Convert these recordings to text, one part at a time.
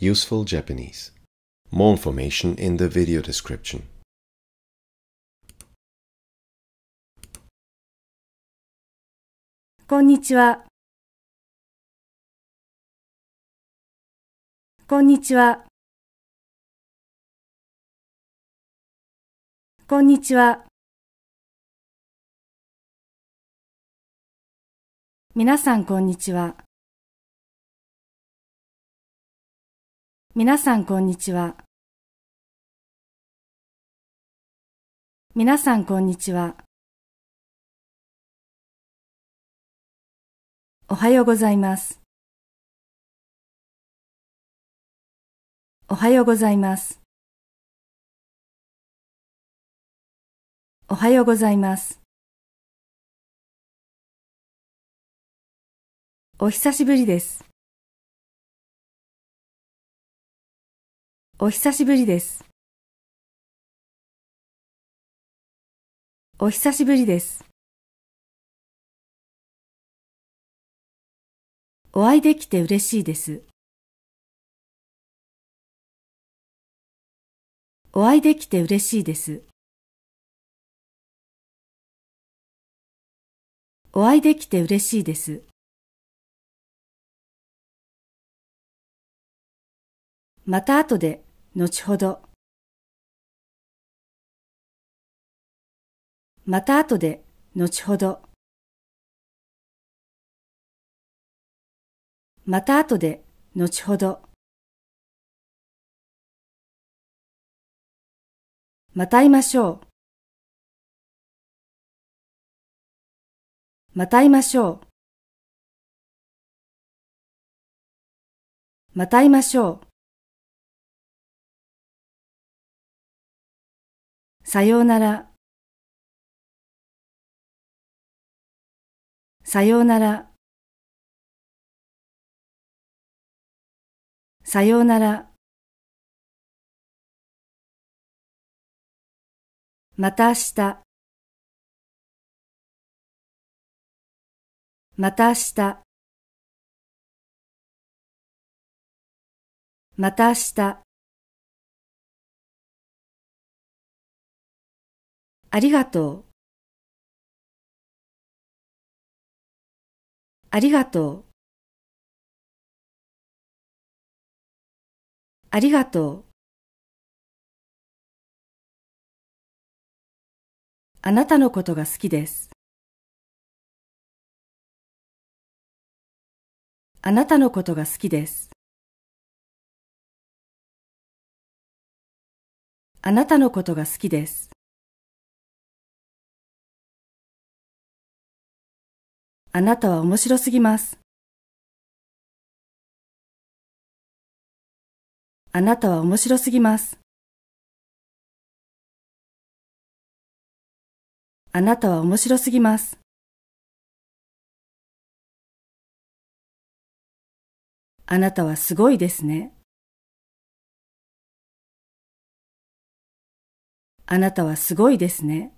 Useful Japanese. More information in the video description. Konnichiwa. Konnichiwa. Konnichiwa. konnichiwa. 皆さんこんにちは。皆さんこんにちは。おはようございます。おはようございます。おはようございます。お久しぶりです。お久しぶりです。お久しぶりです。お会いできて嬉しいです。お会いできて嬉しいです。お会いできて嬉しいです。また後で。後ほど。また後で、後ほど。また後で、後ほど。また会いましょう。また会いましょう。また会いましょう。さようなら。さようなら。さようなら。また明日。また明日。また明日。ありがとう。ありがとう。ありがとう。あなたのことが好きです。あなたのことが好きです。あなたのことが好きです。あなたは面白すぎます。あなたは面白すぎます。あなたは面白すぎます。あなたはすごいですね。あなたはすごいですね。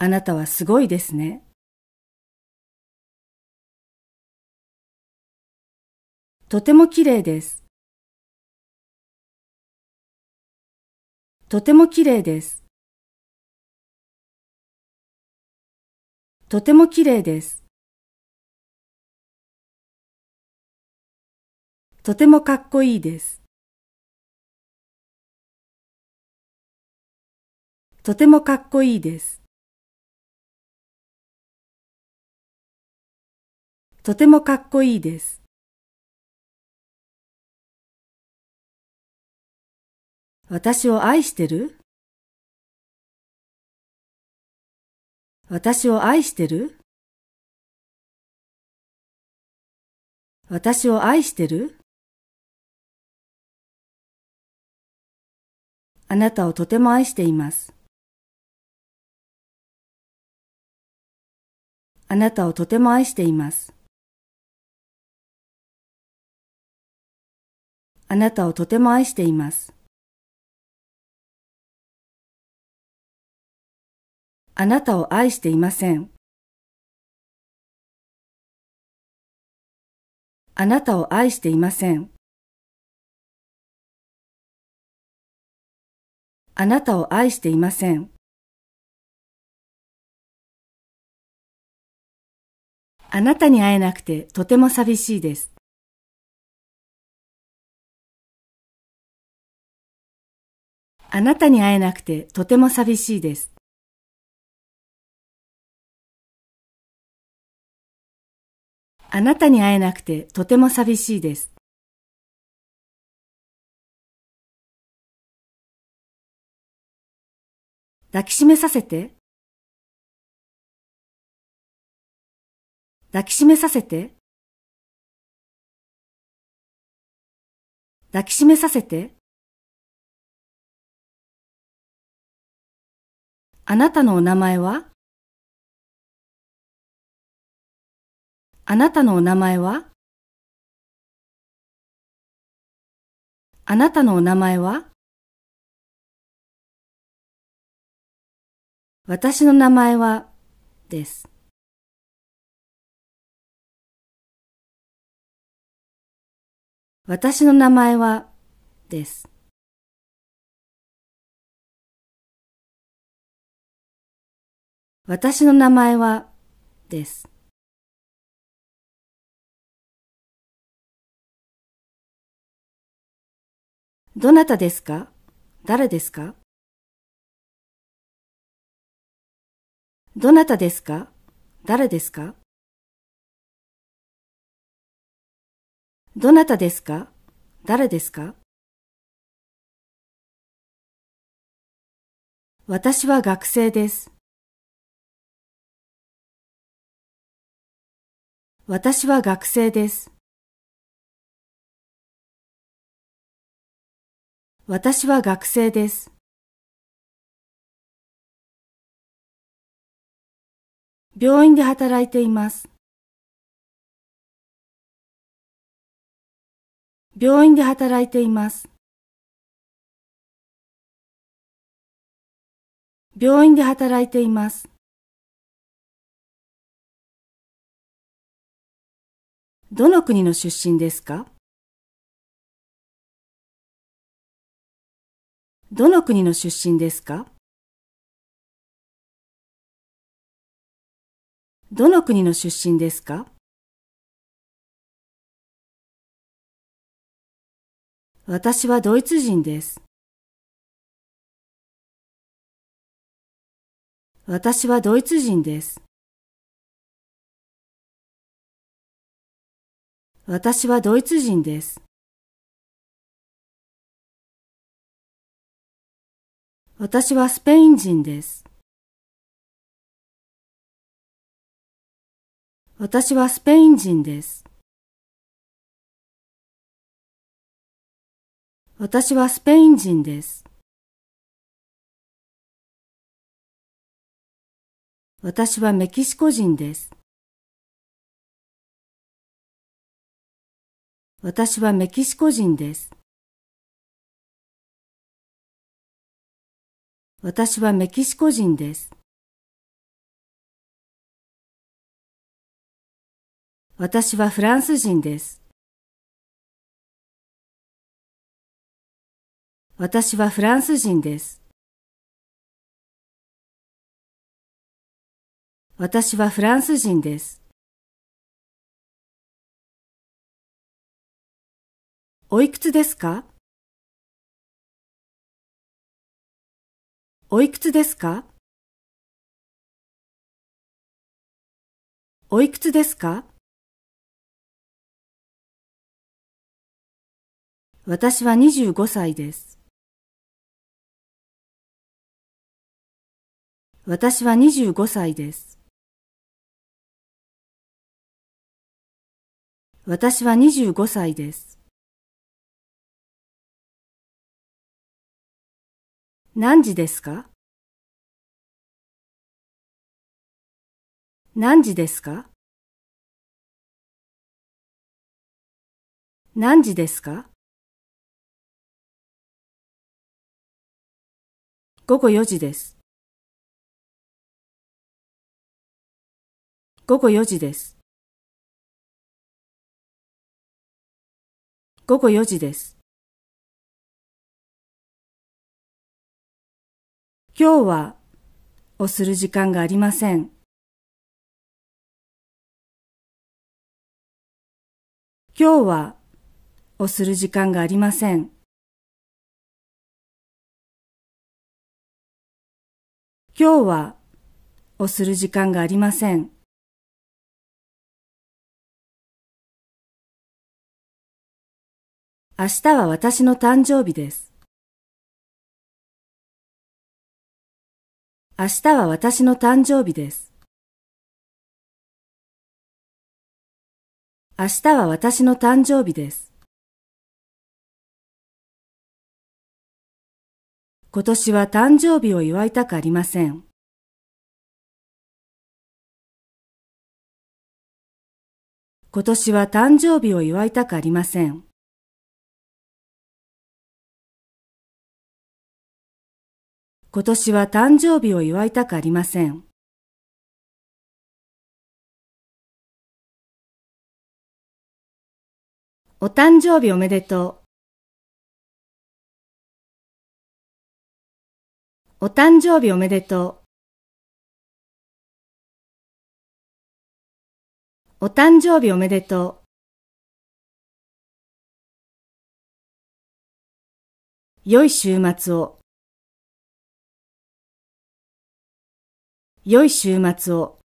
あなたはすごいですね。とても綺麗です。とても綺麗です。とても綺麗です。とてもかっこいいです。とてもかっこいいです。とてもかっこいいです。私を愛してる私を愛してる私を愛してるあなたをとても愛しています。あなたをとても愛しています。あなたをとても愛しています。あなたを愛していません。あなたを愛していません。あなたを愛していません。あなたに会えなくてとても寂しいです。あなたに会えなくてとても寂しいです。あなたに会えなくてとても寂しいです。抱きしめさせて。抱きしめさせて。抱きしめさせて。あなたのお名前はあなたのお名前はあなたのお名前は私の名前はです。私の名前はです。私の名前は、です。どなたですか誰ですかどなたですか誰ですかどなたですか誰ですか私は学生です。私は学生です。私は学生です。病院で働いています。病院で働いています。病院で働いています。どの国の出身ですかどの国の出身ですかどの国の出身ですか私はドイツ人です。私はドイツ人です。私はドイツ人です。私はスペイン人です。私はスペイン人です。私はスペイン人です。私はメキシコ人です。私はメキシコ人です。私はメキシコ人です。私はフランス人です。私はフランス人です。私はフランス人です。おいくつですかおいくつですかおいくつですか私は25歳です。私は25歳です。私は25歳です。何時ですか何時ですか何時ですか午後4時です。午後4時です。午後4時です。今日はをする時間がありません。今日はをする時間がありません。今日はをする時間がありません。明日は私の誕生日です。明日は私の誕生日です。明日は私の誕生日です。今年は誕生日を祝いたくありません。今年は誕生日を祝いたくありません。今年は誕生日を祝いたくありません。お誕生日おめでとう。お誕生日おめでとう。お誕生日おめでとう。良い週末を。良い週末を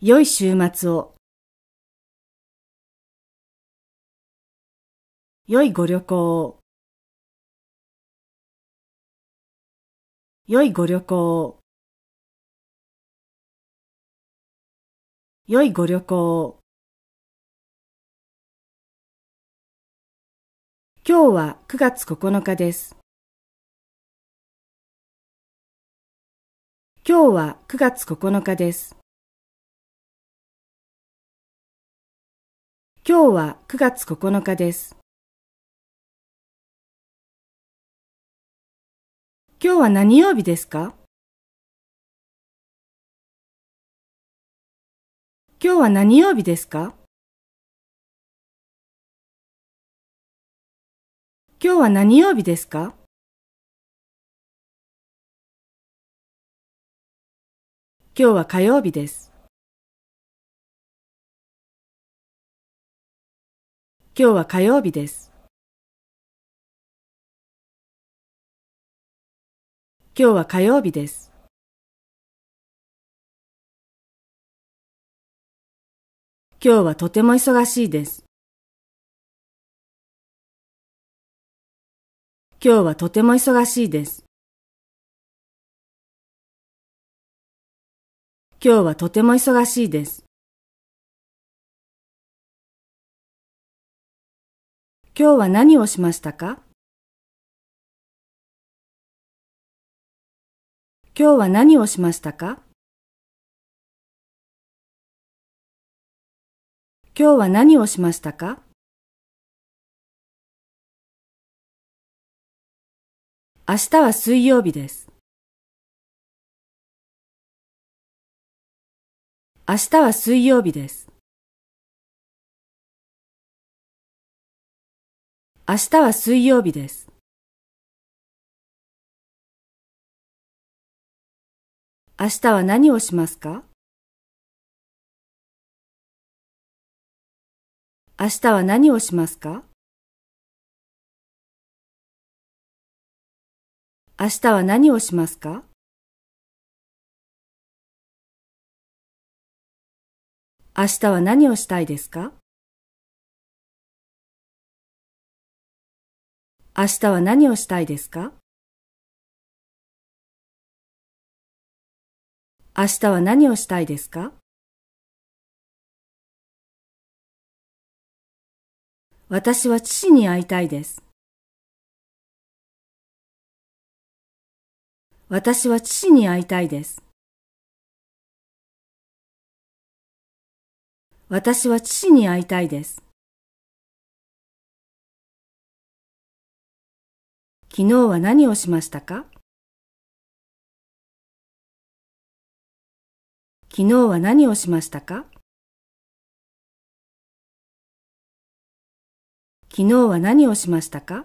良い週末を良いご旅行を良いご旅行を良いご旅行を今日は9月9日です。今日は9月9日です。今日は9月9日です。今日は何曜日ですか今日は何曜日ですか今日は何曜日ですか今日は火曜日です。今日は火曜日です。今日は火曜日です。今日はとても忙しいです。今日はとても忙しいです。今日はとても忙しいです。今日は何をしましたか今日は何をしましたか今日は何をしましたか明日は水曜日です。明日は水曜日です。明日は水曜日です。明日は何をしますか明日は何をしますか明日は何をしますか明日は何をしたいですか明日は何をしたいですか明日は何をしたいですか私は父に会いたいです。私は父に会いたいです。私は父に会いたいです。昨日は何をしましたか昨日は何をしましたか昨日は何をしましたか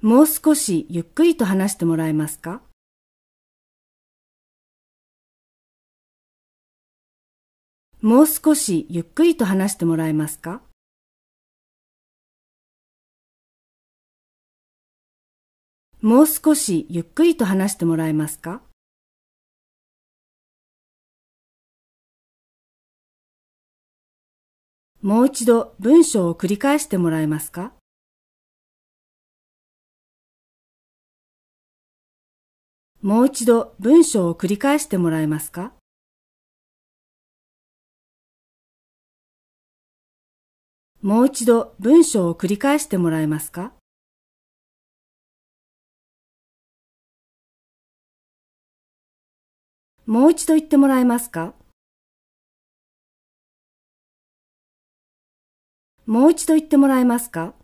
もう少しゆっくりと話してもらえますかもう少しゆっくりと話してもらえますかもう少しゆっくりとしてもらえますかもう一度文章を繰り返してもらえますかもう一度文章を繰り返してもらえますかもう一度文章を繰り返してもらえますかもう一度言ってもらえますかもう一度言ってもらえますか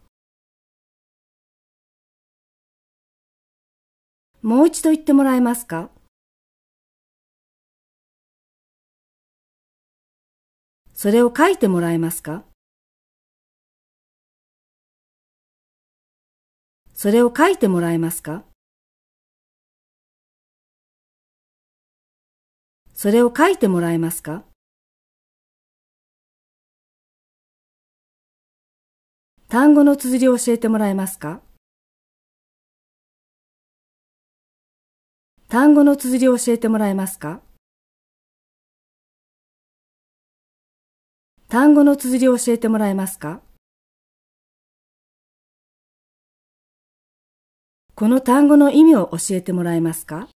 もう一度言ってもらえますかそれを書いてもらえますかそれを書いてもらえますかそれを書いてもらえますか単語の綴りを教えてもらえますか単語の綴りを教えてもらえますか単語の綴りを教えてもらえますかこの単語の意味を教えてもらえますか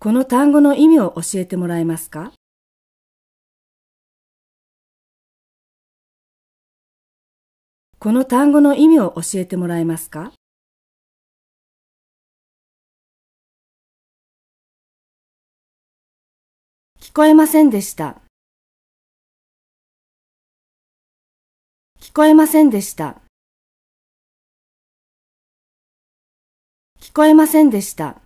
この単語の意味を教えてもらえますかこの単語の意味を教えてもらえますか聞こえませんでした。聞こえませんでした。聞こえませんでした。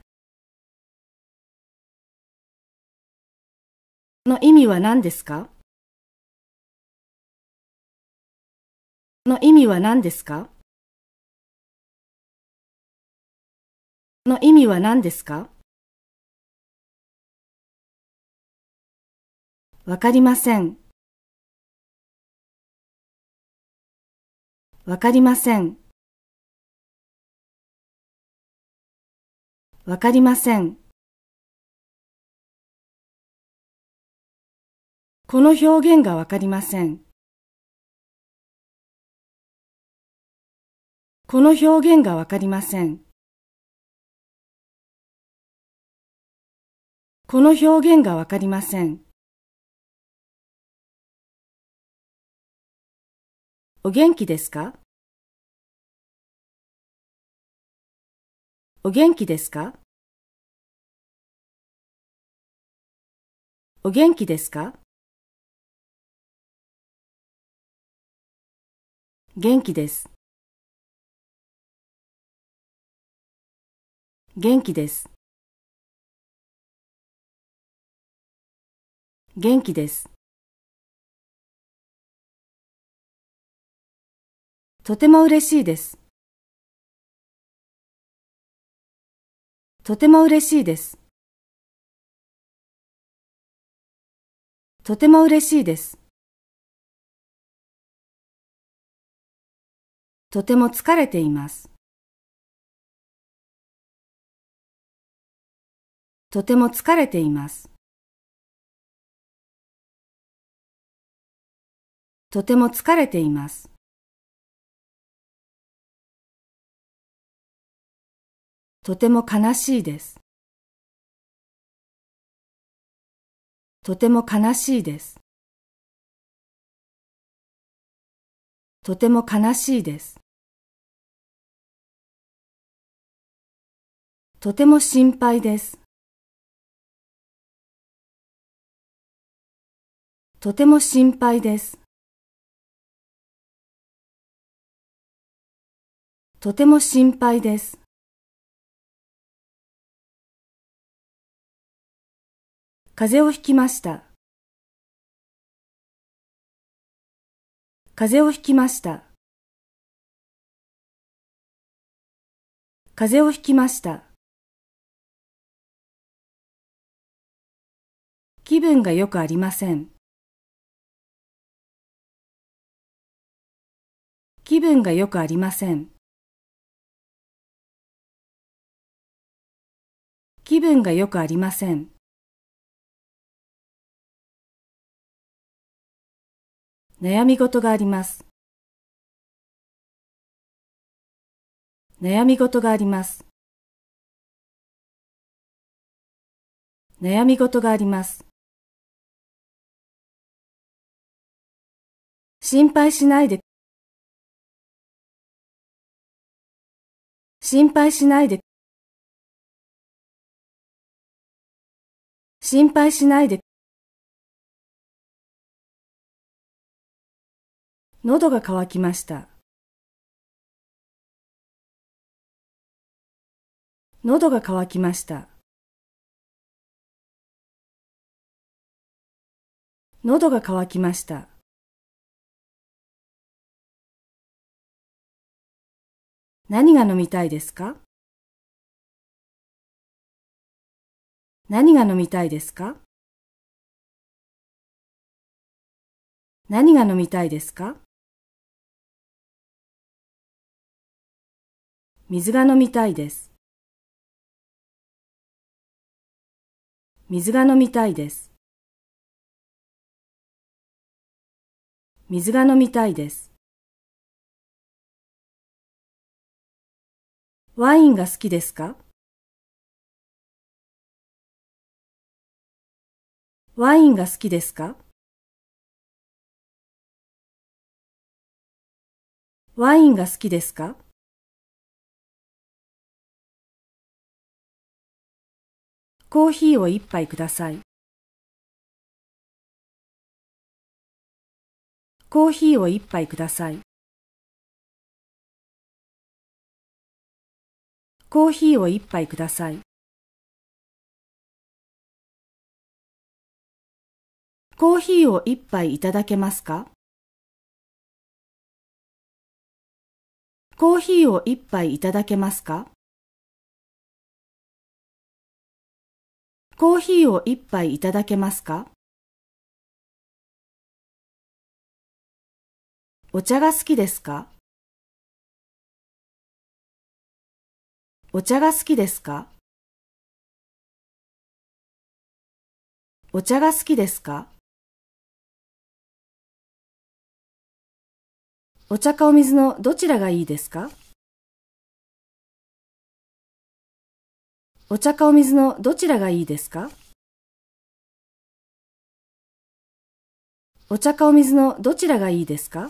の意味は何ですかの意味は何ですかの意味は何ですかわかりません。わかりません。わかりません。この表現がわかりません。この表現がわかりません。この表現がわかりません。お元気ですかお元気ですかお元気ですか元気です。元気です。元気です。とても嬉しいです。とても嬉しいです。とても嬉しいです。とても疲れています。とても疲れています。とても疲れています。とても悲しいです。とても悲しいです。とても悲しいです。とても心配です。とても心配です。とても心配です。風邪をひきました。風邪をひきました。風邪をひきました。気分がよくありません。気分がよくありません。気分がよくありません。悩み事があります。悩み事があります。悩み事があります。心配しないで。心配しないで。心配しないで。喉が渇きました。喉が渇きました。喉が渇きました。何が飲みたいですか何が飲みたいですか何が飲みたいですか水が飲みたいです。水が飲みたいです。水が飲みたいです。ワインが好きですかワインが好きですかワインが好きですかコーヒーを一杯ください。コーヒーを一杯ください。コーヒーを一杯ください。コーヒーを一杯いただけますかコーヒーを一杯いただけますかコーヒーを一杯いただけますかお茶が好きですかお茶が好きですかお茶が好きですかお茶かお水のどちらがいいですかお茶かお水のどちらがいいですかお茶かお水のどちらがいいですか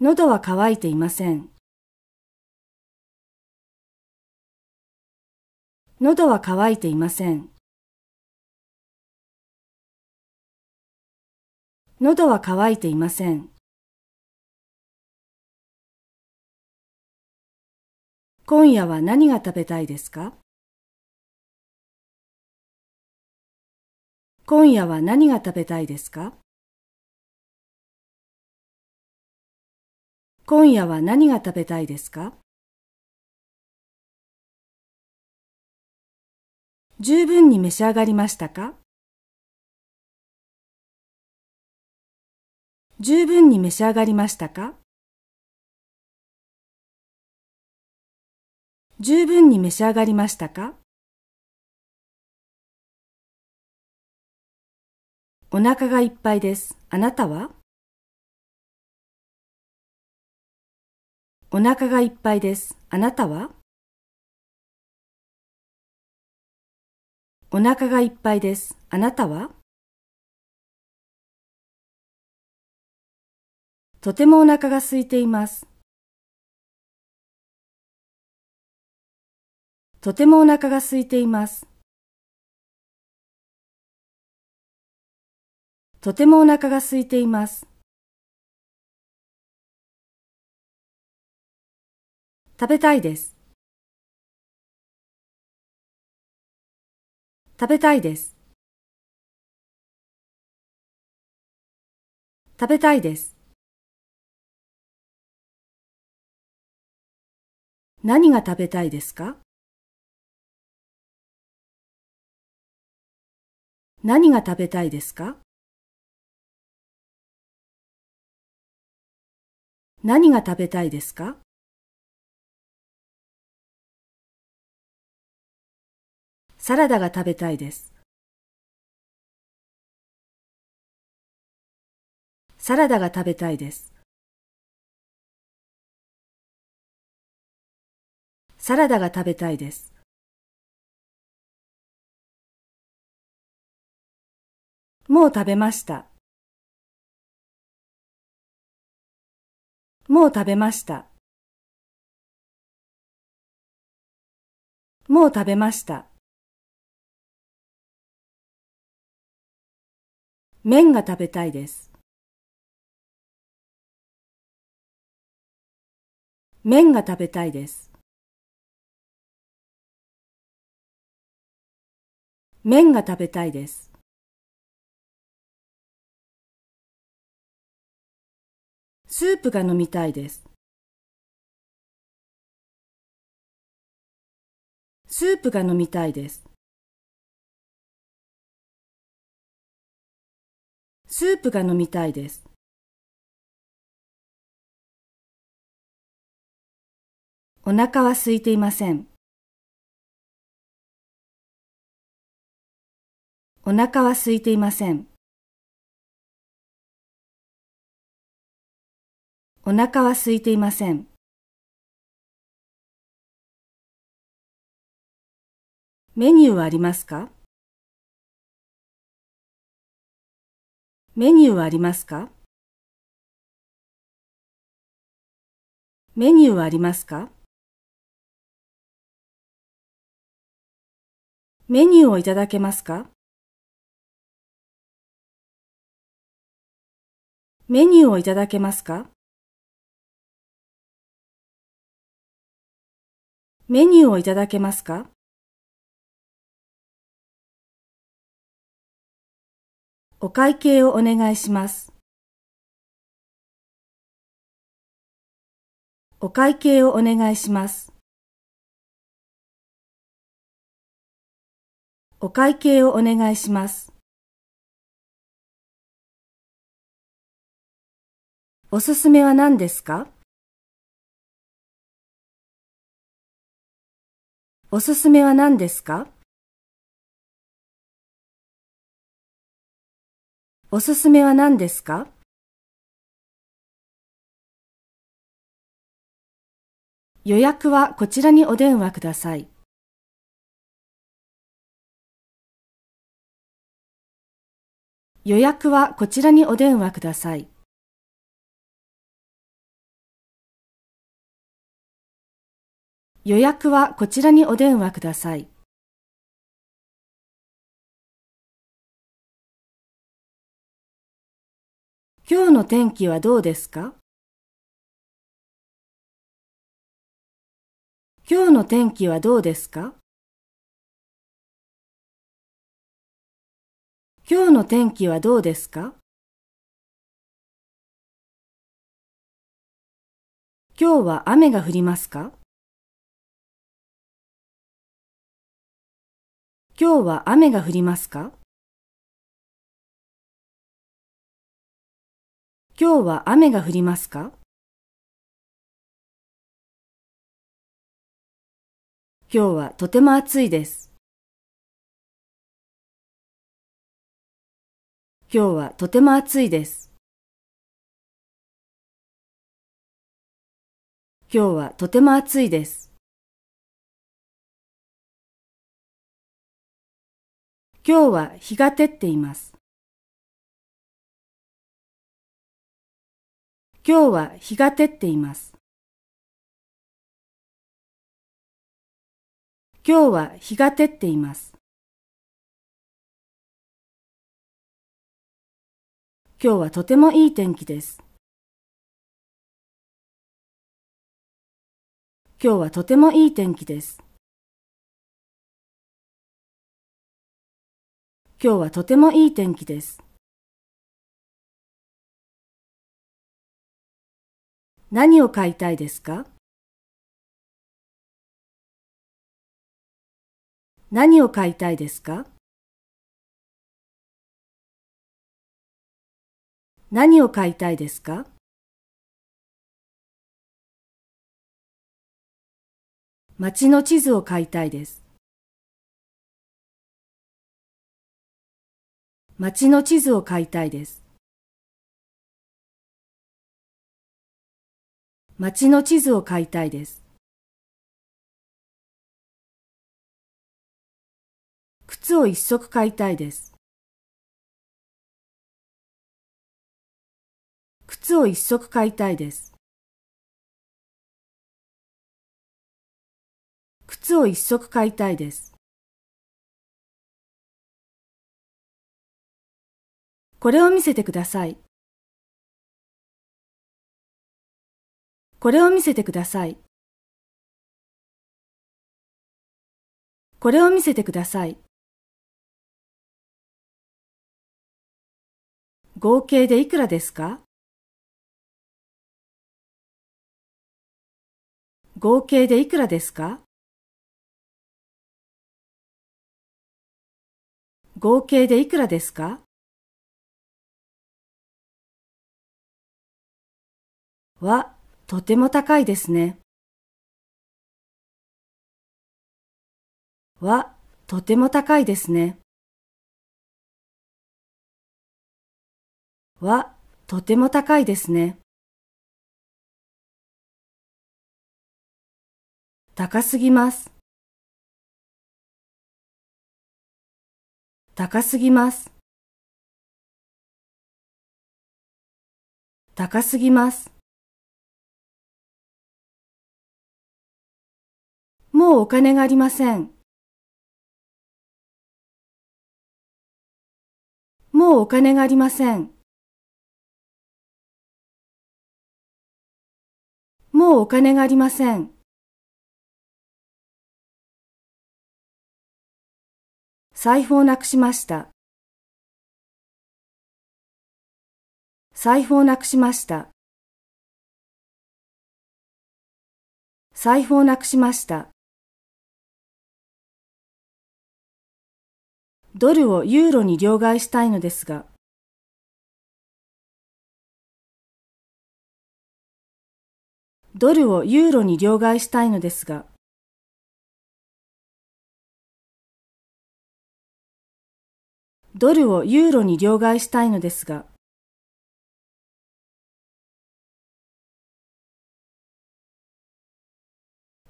喉は渇いていません。喉は渇いていません。喉は渇いていません。今夜は何が食べたいですか今夜は何が食べたいですか今夜は何が食べたいですか十分に召し上がりましたか十分に召し上がりましたか十分に召し上がりましたかお腹がいっぱいです。あなたはお腹がいっぱいです。あなたはお腹がいっぱいです。あなたはとてもお腹が空いています。とてもお腹が空いています。とてもお腹が空いています。食べたいです。食べたいです。食べたいです。何が食べたいですか何が食べたいですか何が食べたいですかサラダが食べたいです。サラダが食べたいです。サラダが食べたいです。もう食べました。もう食べました。もう食べました。麺が食べたいです。麺が食べたいです。麺が食べたいです。スープが飲みたいです。スープが飲みたいです。スープが飲みたいです。お腹は空いていません。お腹は空いていません。お腹は空いていません。メニューはありますかメニューはありますかメニューはありますかメニューをいただけますかメニューをいただけますかメニューをいただけますかお会計をお願いします。お会計をお願いします。お会計をお願いします。おすすめは何ですかおすすめは何ですかおすすめは何ですか予約はこちらにお電話ください。予約はこちらにお電話ください。予約はこちらにお電話ください。今日の天気はどうですか今日の天気はどうですか今日の天気はどうですか今日は雨が降りますか今日は雨が降りますか今日は雨が降りますか今日はとても暑いです。今日はとても暑いです。今日はとても暑いです。今日は日が照っています。今日は日が照っています。今日は日が照っています。今日はとてもいい天気です。今日はとてもいい天気です。今日はとてもいい天気です。何を買いたいですか何を買いたいですか何を買いたいですか街の地図を買いたいです。街の地図を買いたいです。街の地図を買いたいです。靴を一足買いたいです。靴を一足買いたいです。靴を一足買いたいです。これを見せてください。これを見せてください。これを見せてください。合計でいくらですか合計でいくらですか合計でいくらですかはとても高いですね。はとても高いですね。はとても高いですね。高すぎます。高すぎます。高すぎます。もうお金がありません。もうお金がありません。もうお金がありません。財布をなくしました。財布をなくしました。財布をなくしました。ドルをユーロに両替したいのですが、ドルをユーロに両替したいのですが、ドルをユーロに両替したいのですが、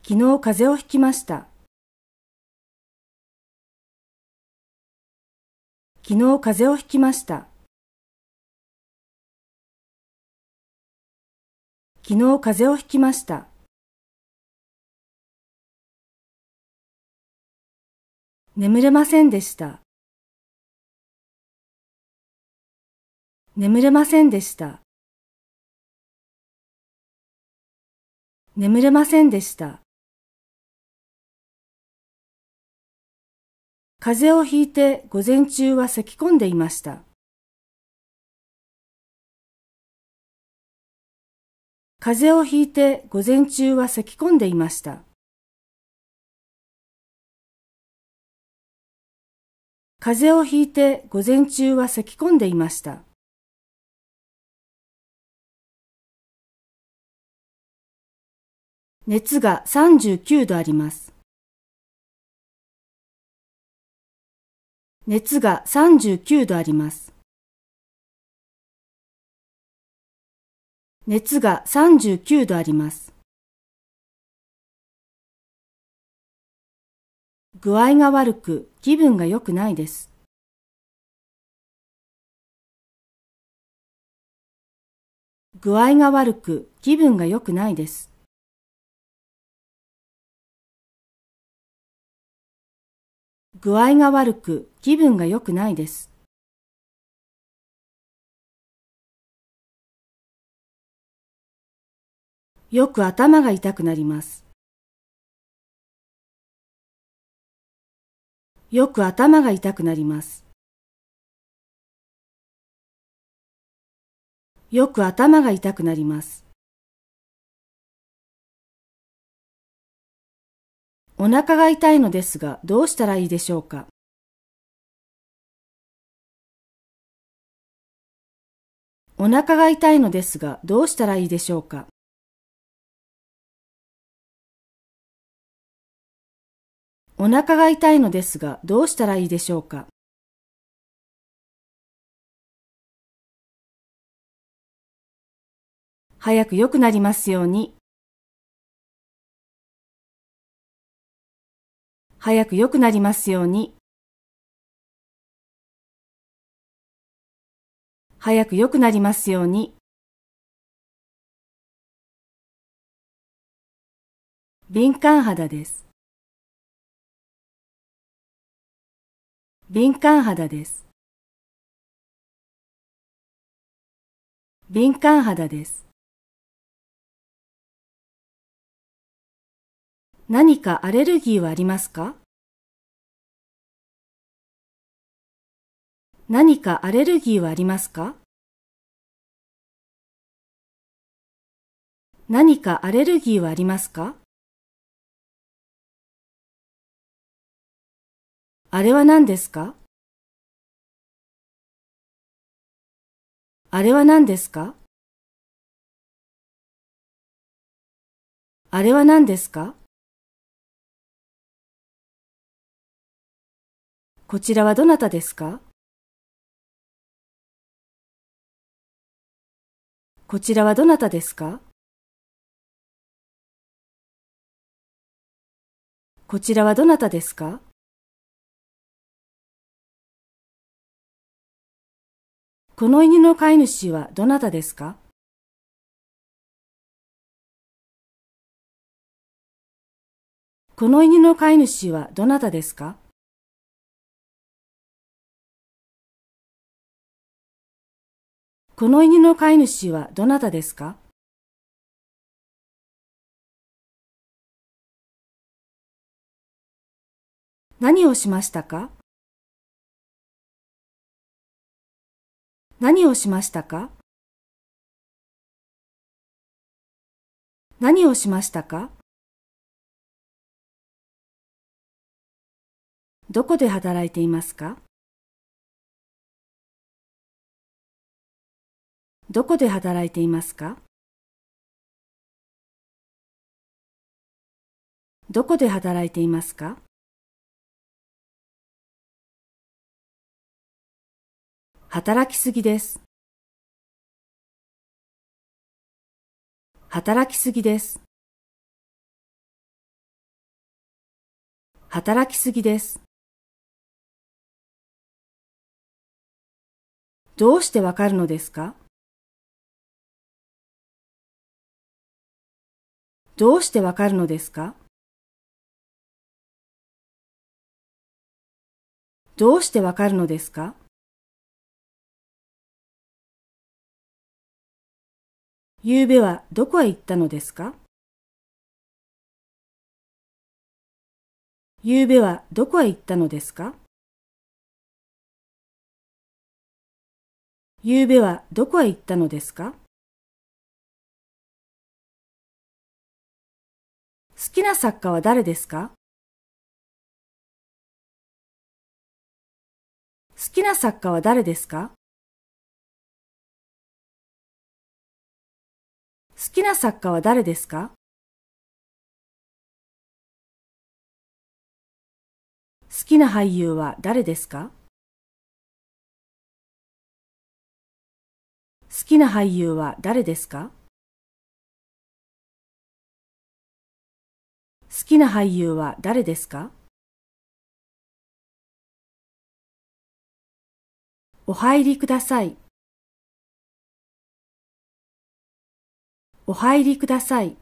昨日風邪をひきました。昨日風邪をひきました。昨日風邪をひきました。眠れませんでした。眠れませんでした。眠れませんでした。風邪をひいて午前中は咳き込んでいました。風邪をひいて午前中は咳き込んでいました。風邪をひいて午前中は咳き込んでいました。熱が39度あります。熱が39度あります。熱が39度あります。具合が悪く気分が良くないです。具合が悪く気分が良くないです。具合が悪く気分が良くないです。よく頭が痛くなります。よく頭が痛くなります。よく頭が痛くなります。お腹が痛いのですが、どうしたらいいでしょうかお腹が痛いのですが、どうしたらいいでしょうかお腹が痛いのですが、どうしたらいいでしょうか早く良くなりますように。早く良くなりますように。早く良くなりますように。敏感肌です。敏感肌です。敏感肌です。何かアレルギーはありますか何かアレルギーはありますか何かアレルギーはありますかあれは何ですかあれは何ですかあれは何ですかこちらはどなたですかこちらはどなたですかこちらはどなたですかこの犬の飼い主はどなたですかこの犬の飼い主はどなたですかこの犬の飼い主はどなたですか何をしましたか何をしましたか何をしましたかどこで働いていますかどこで働いていますかどこで働いていますか働きすぎです。働きすぎです。働きすぎです。どうしてわかるのですかどうしてわかるのですかどうしてわかるのですかうべはどこへ行ったのですか昨べはどこへ行ったのですか昨べはどこへ行ったのですかきな作家は誰ですか好きな作家は誰ですか好きな作家は誰ですか好きな俳優は誰ですか好きな俳優は誰ですか好きな俳優は誰ですかお入りください。お入りください。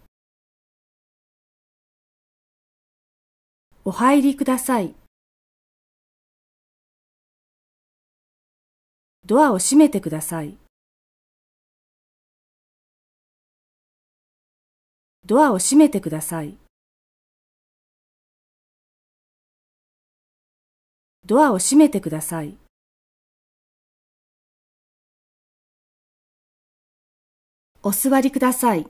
お入りください。ドアを閉めてください。ドアを閉めてください。ドアを閉めてください。お座りください。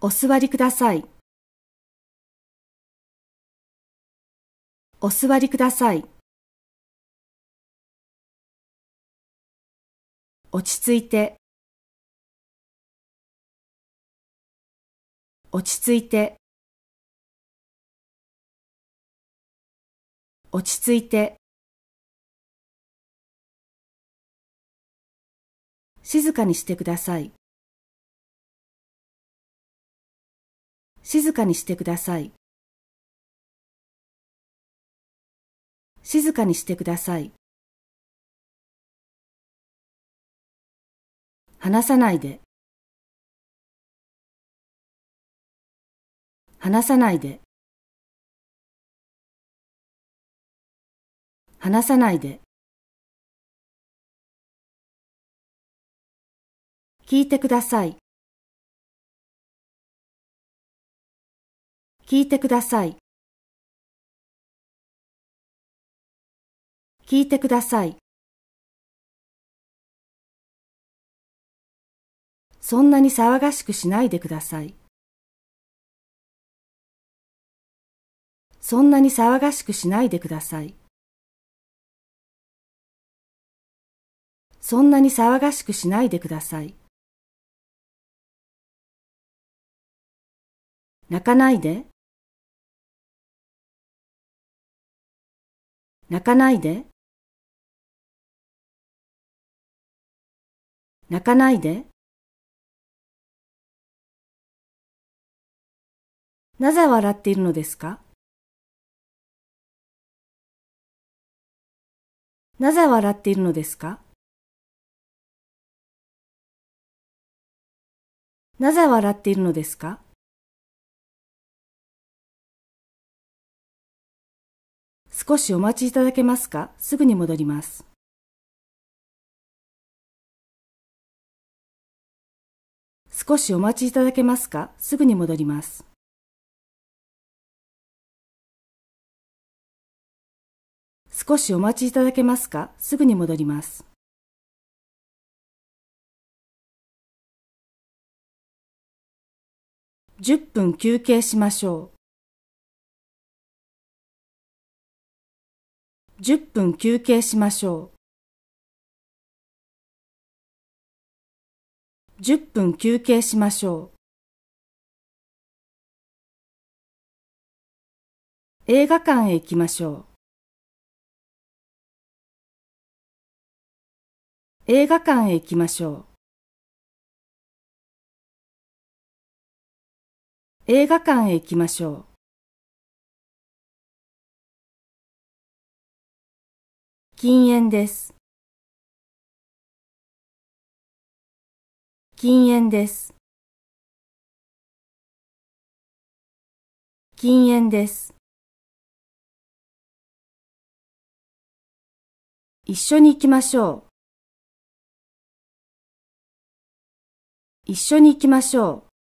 お座りください。お座りください。落ち着いて落ち着いて落ち着いて静かにしてください静かにしてください静かにしてください話さないで話さないで話さないで。聞いてください。聞いてください。聞いてください。そんなに騒がしくしないでください。そんなに騒がしくしないでください。そんなに騒がしくしないでください。泣かないで。泣かないで。泣かないで。なぜ笑っているのですかなぜ笑っているのですかなぜ笑っているのですか少しお待ちいただけますかすぐに戻ります。少しお待ちいただけますかすぐに戻ります。少しお待ちいただけますかすぐに戻ります。10分休憩しましょう。10分休憩しましょう。10分休憩しましょう。映画館へ行きましょう。映画館へ行きましょう。映画館へ行きましょう。禁煙です。禁煙です。禁煙です。一緒に行きましょう。一緒に行きましょう。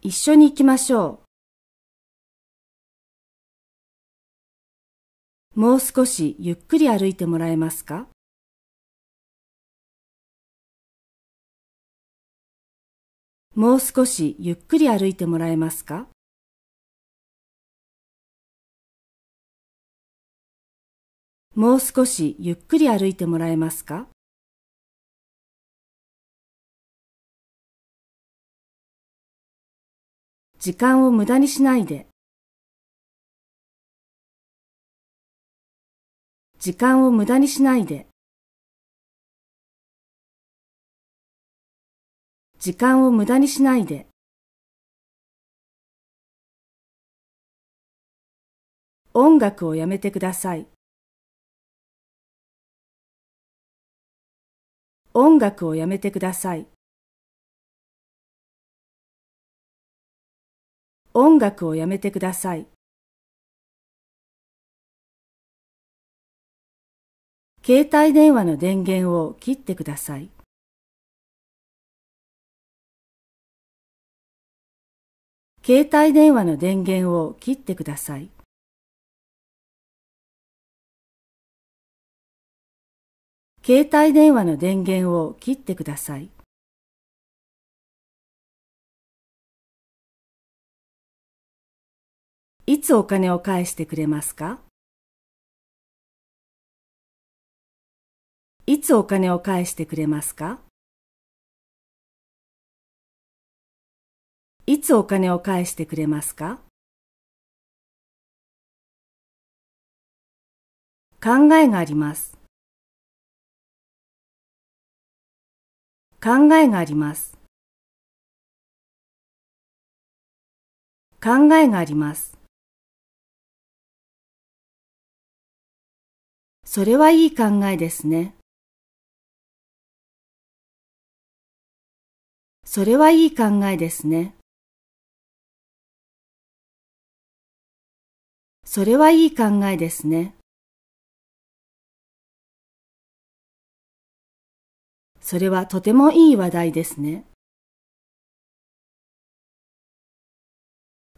一緒に行きましょう。もう少しゆっくり歩いてもらえますかもう少しゆっくり歩いてもらえますかもう少しゆっくり歩いてもらえますか時間を無駄にしないで。時間を無駄にしないで。時間を無駄にしないで。音楽をやめてください。音楽をやめてください。音楽をやめてください。携帯電話の電源を切ってください。携帯電話の電源を切ってください。携帯電話の電源を切ってください。いつお金を返してくれますかいつお金を返してくれますかいつお金を返してくれますか考えがあります。考えがあります。考えがあります。それはいい考えですね。それはいい考えですね。それはいい考えですね。それはとてもいい話題ですね。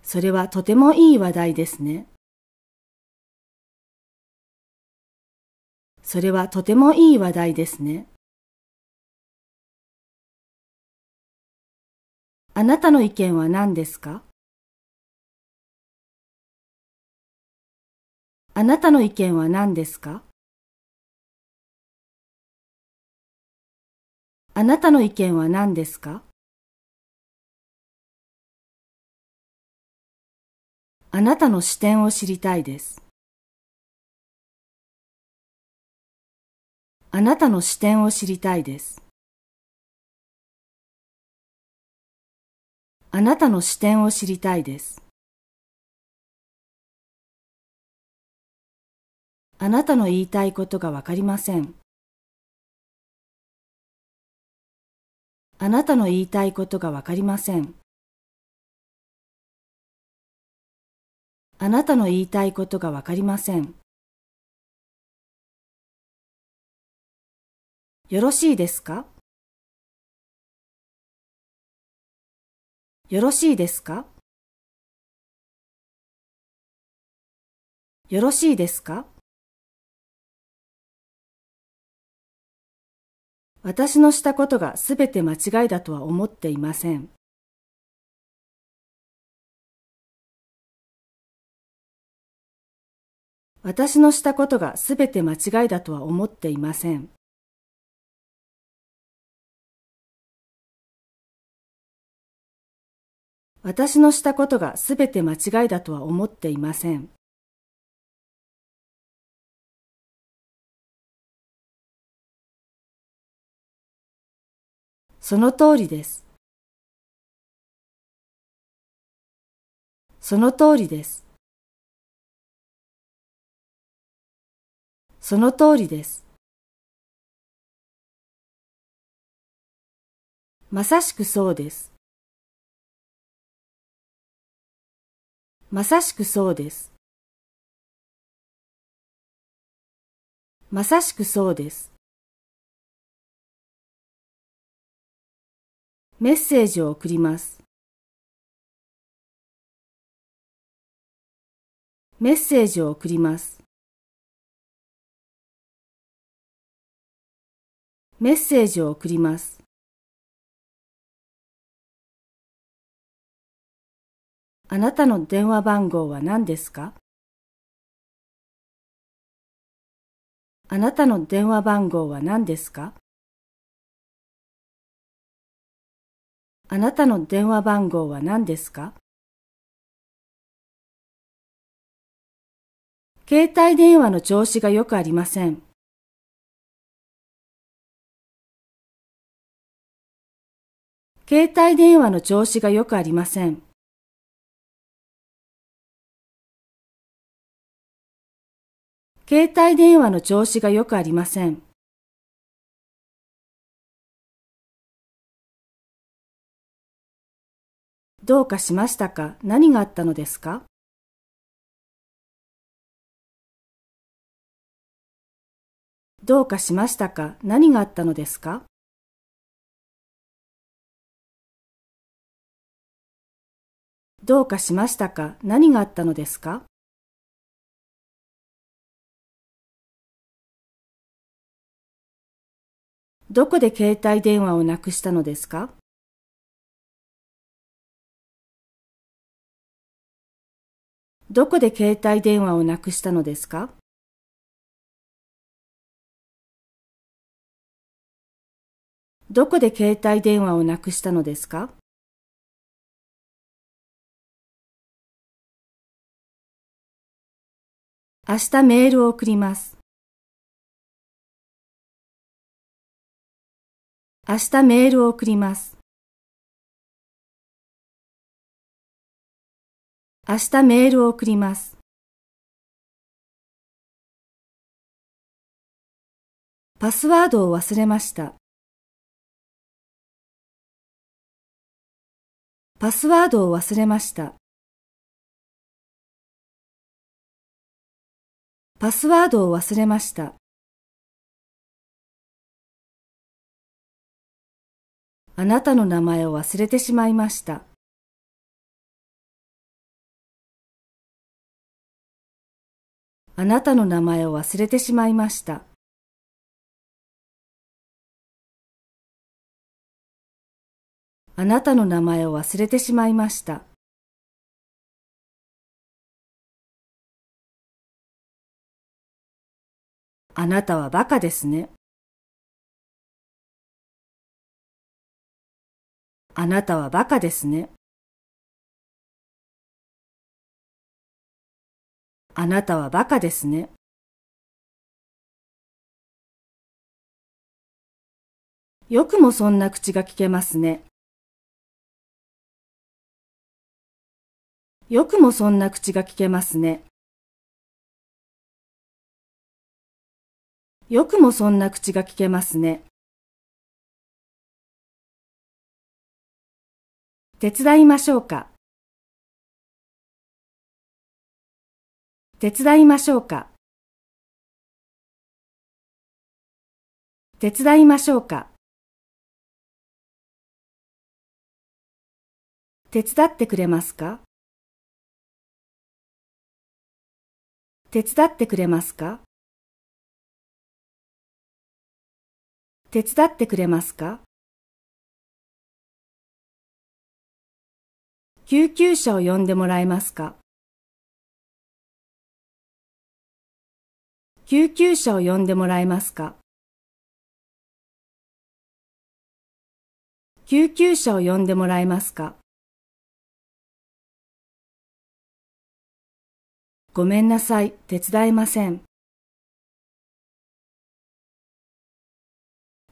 それはとてもいい話題ですね。それはとてもいい話題ですね。あなたの意見は何ですかあなたの意見は何ですかあなたの意見は何ですかあなたの視点を知りたいです。あなたの視点を知りたいです。あなたの視点を知りたいです。あなたの言いたいことがわかりません。あなたの言いたいことがわかりません。あなたの言いたいことがわかりません。よろしいですかよろしいですかよろしいですか私のしたことがすべて間違いだとは思っていません。私のしたことがすべて間違いだとは思っていません。私のしたことがすべて間違いだとは思っていません。その通りです。その通りです。その通りです。まさしくそうです。まさしくそうです。まさしくそうです。メッセージを送ります。メッセージを送ります。メッセージを送ります。あなたの電話番号は何ですかあなたの電話番号は何ですかあなたの電話番号は何ですか携帯電話の調子がよくありません。携帯電話の調子がよくありません。携帯電話の調子がよくありません。どうかしましたか何があったのですかどうかしましたか何があったのですかどうかしましたか何があったのですかどこで携帯電話をなくしたのですかどこで携帯電話をなくしたのですかどこで携帯電話をなくしたのですか明日メールを送ります。明日メールを送ります。明日メールを送ります。パスワードを忘れました。パスワードを忘れました。パスワードを忘れました。あなたの名前を忘れてしまいました。あなたの名前を忘れてしまいました。あなたの名前を忘れてしまいました。あなたはバカですね。あなたはバカですね。あなたはバカですね。よくもそんな口が聞けますね。よくもそんな口が聞けますね。よくもそんな口が聞けますね。手伝いましょうか手伝いましょうか手伝いましょうか手伝ってくれますか手伝ってくれますか手伝ってくれますか救急車を呼んでもらえますか救急車を呼んでもらえますか救急車を呼んでもらえますかごめんなさい、手伝えません。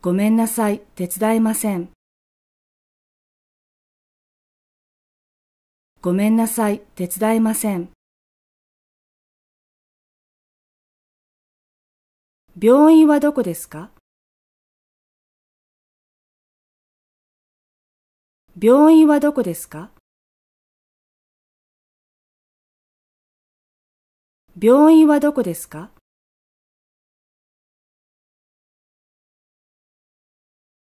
ごめんなさい、手伝えません。ごめんなさい、手伝えません。病院はどこですか病院はどこですか病院はどこですか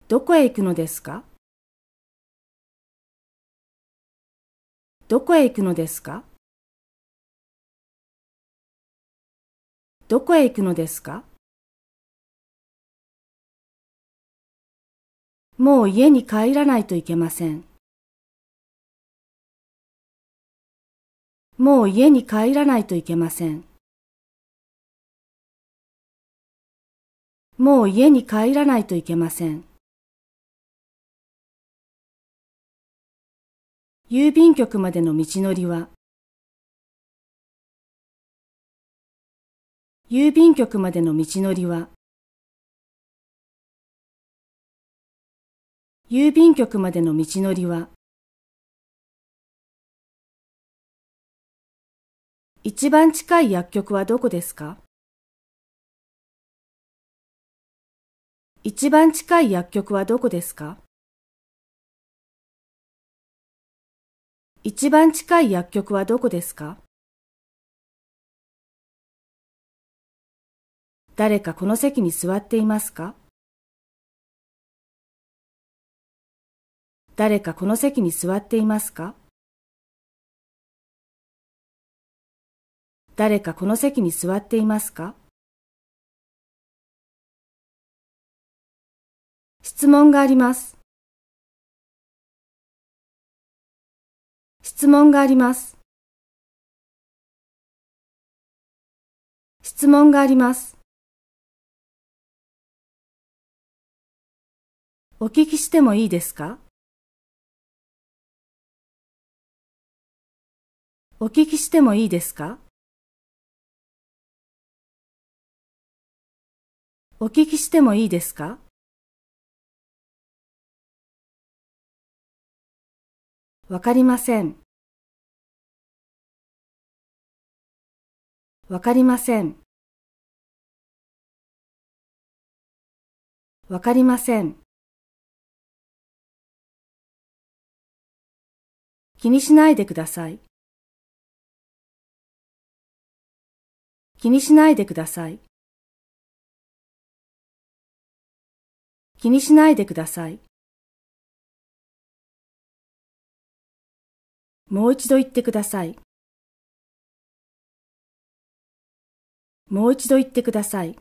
どこへ行くのですかどこへ行くのですかどこへ行くのですかもう家に帰らないといけません。もう家に帰らないといけません。もう家に帰らないといけません。郵便局までの道のりは、郵便局までの道のりは、郵便局までの道のりは、一番近い薬局はどこですか一番近い薬局はどこですか一番近い薬局はどこですか誰かこの席に座っていますか誰かこの席に座っていますか誰かこの席に座っていますか質問があります。質問があります。質問があります。お聞きしてもいいですかお聞きしてもいいですかお聞きしてもいいですかわかりません。わかりません。わかりません。気にしないでください。気にしないでください。気にしないでください。もう一度言ってください。もう一度言ってください。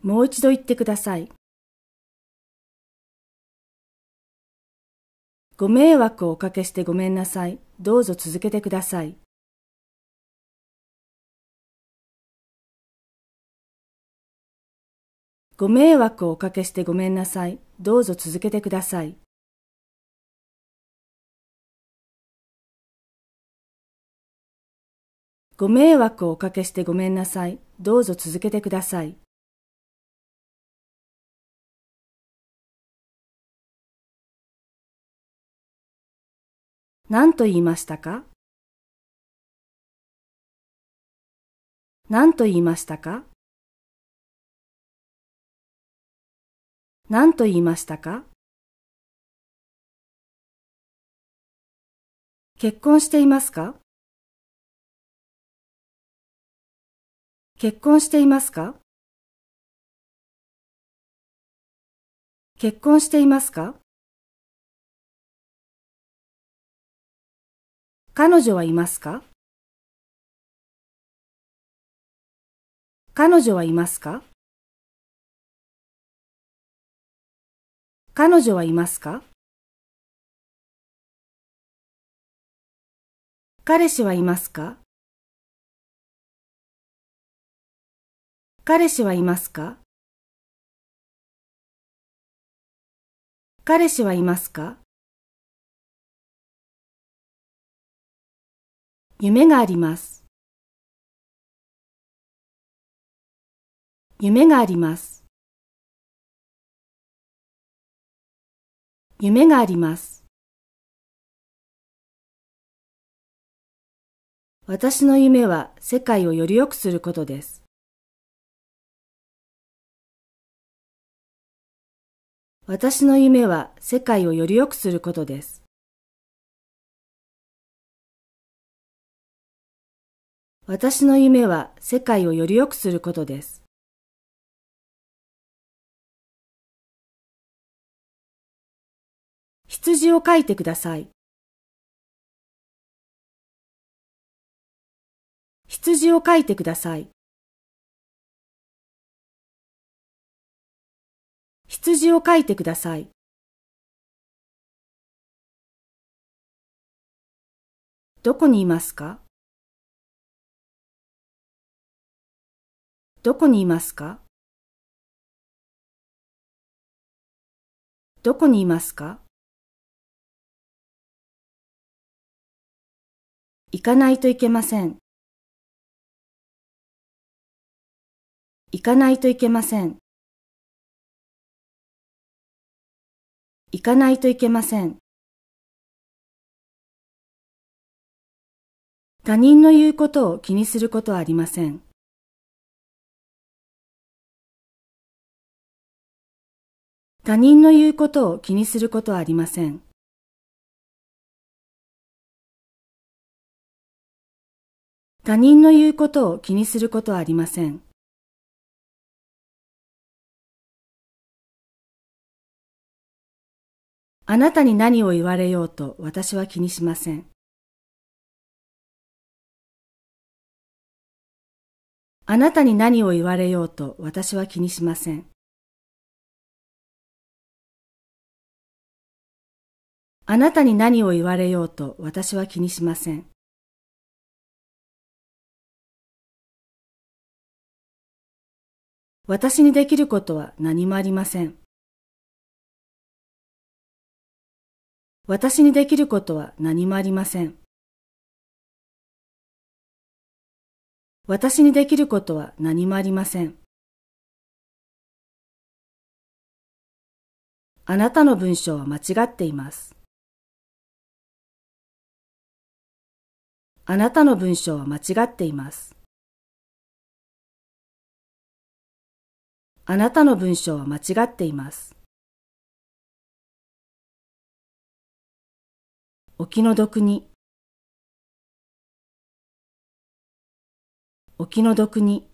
もう一度言ってください。ご迷惑をおかけしてごめんなさい。どうぞ続けてください。ご迷惑をおかけしてごめんなさい。どうぞ続けてください。ご迷惑をおかけしてごめんなさい。どうぞ続けてください。何と言いましたか何と言いましたか何と言いましたか結婚していますか結婚していますか結婚していますか彼女はいますか彼女はいますか彼女はいますか彼氏はいますか彼氏はいますか彼氏はいますか夢があります夢があります夢があります私の夢は世界をより良くすることです私の夢は世界をより良くすることです。私の夢は世界をより良くすることです。羊を描いてください。羊を描いてください。羊を書いてください。どこにいますかどこにいますかどこにいますか行かないといけません。行かないといけません。行かないといけません。他人の言うことを気にすることはありません。他人の言うことを気にすることはありません。他人の言うことを気にすることはありません。あなたに何を言われようと私は気にしません。あなたに何を言われようと私は気にしません。あなたに何を言われようと私は気にしません。私にできることは何もありません。私にできることは何もありません。私にできることは何もありません。あなたの文章は間違っています。あなたの文章は間違っています。あなたの文章は間違っています。お気の毒にお気の毒に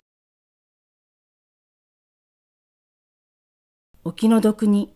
お気の毒に